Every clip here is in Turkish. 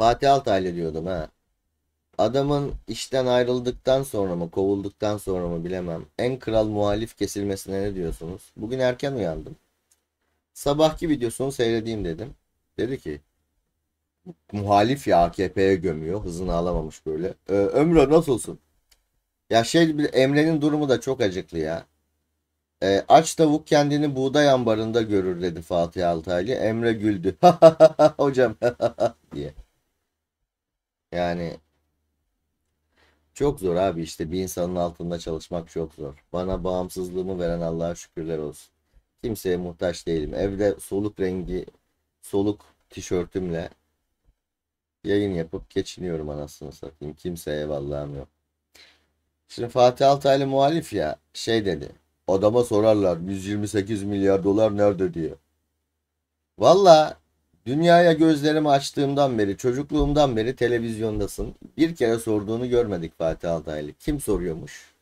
Fatih Altaylı diyordum ha. Adamın işten ayrıldıktan sonra mı, kovulduktan sonra mı bilemem. En kral muhalif kesilmesine ne diyorsunuz? Bugün erken uyandım. Sabahki videosunu seyredeyim dedim. Dedi ki muhalif ya AKP'ye gömüyor. Hızını alamamış böyle. Ee, Ömrü nasılsın? Ya şey Emre'nin durumu da çok acıklı ya. E, aç tavuk kendini buğday ambarında görür dedi Fatih Altaylı. Emre güldü. Hocam diye. Yani çok zor abi işte bir insanın altında çalışmak çok zor. Bana bağımsızlığımı veren Allah'a şükürler olsun. Kimseye muhtaç değilim. Evde soluk rengi, soluk tişörtümle yayın yapıp geçiniyorum anasını satayım. Kimseye vallahım yok. Şimdi Fatih Altaylı muhalif ya şey dedi. Adama sorarlar 128 milyar dolar nerede diye. Valla Dünyaya gözlerimi açtığımdan beri, çocukluğumdan beri televizyondasın. Bir kere sorduğunu görmedik Fatih Altaylı. Kim soruyormuş?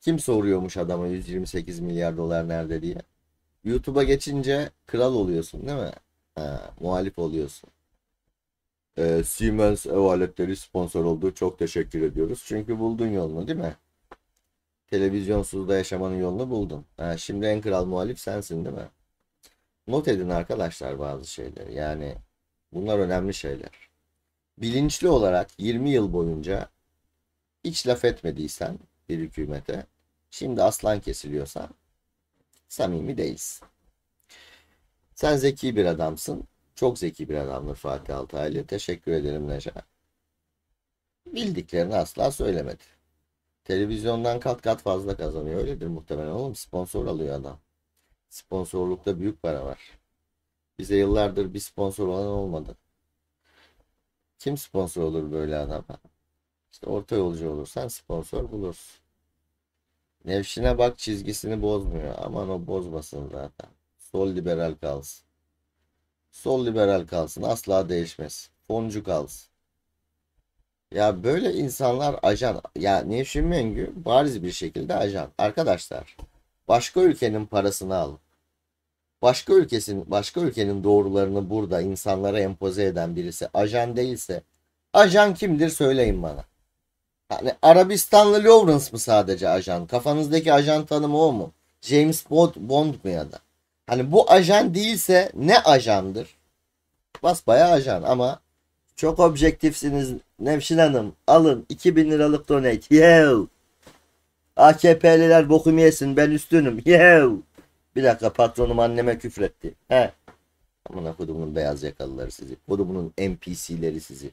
Kim soruyormuş adama 128 milyar dolar nerede diye? YouTube'a geçince kral oluyorsun değil mi? Ha, muhalif oluyorsun. Ee, Siemens ev aletleri sponsor oldu. Çok teşekkür ediyoruz. Çünkü buldun yolunu değil mi? Televizyonsuzda yaşamanın yolunu buldun. Ha, şimdi en kral muhalif sensin değil mi? not edin arkadaşlar bazı şeyleri. Yani bunlar önemli şeyler. Bilinçli olarak 20 yıl boyunca hiç laf etmediysen bir hükümete şimdi aslan kesiliyorsa samimi değilsin. Sen zeki bir adamsın. Çok zeki bir adamdır Fatih Altaylı. Teşekkür ederim Neşe Bildiklerini asla söylemedi. Televizyondan kat kat fazla kazanıyor. Öyledir muhtemelen oğlum. Sponsor alıyor adam. Sponsorlukta büyük para var. Bize yıllardır bir sponsor olan olmadı. Kim sponsor olur böyle adama? İşte orta yolcu olursan sponsor bulursun. Nevşin'e bak çizgisini bozmuyor. Aman o bozmasın zaten. Sol liberal kalsın. Sol liberal kalsın. Asla değişmez. Foncu kalsın. Ya böyle insanlar ajan. Ya Nevşin Mengü bariz bir şekilde ajan. Arkadaşlar başka ülkenin parasını al. başka ülkesin başka ülkenin doğrularını burada insanlara empoze eden birisi ajan değilse ajan kimdir söyleyin bana. Yani Arabistanlı Lawrence mı sadece ajan? Kafanızdaki ajan tanımı o mu? James Bond, Bond mu ya da? Hani bu ajan değilse ne ajandır? Basbaya ajan ama çok objektifsiniz Nevşin Hanım. Alın 2000 liralık donate. Yeah. AKP'liler bokumu yesin ben üstünüm. Yev. Bir dakika patronum anneme küfretti. He. Amına kodumun beyaz yakalıları sizi. Kodumunun NPC'leri sizi.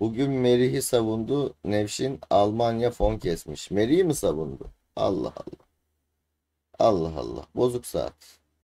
Bugün Merih'i savundu. Nevşin Almanya fon kesmiş. Merih'i mi savundu? Allah Allah. Allah Allah. Bozuk saat.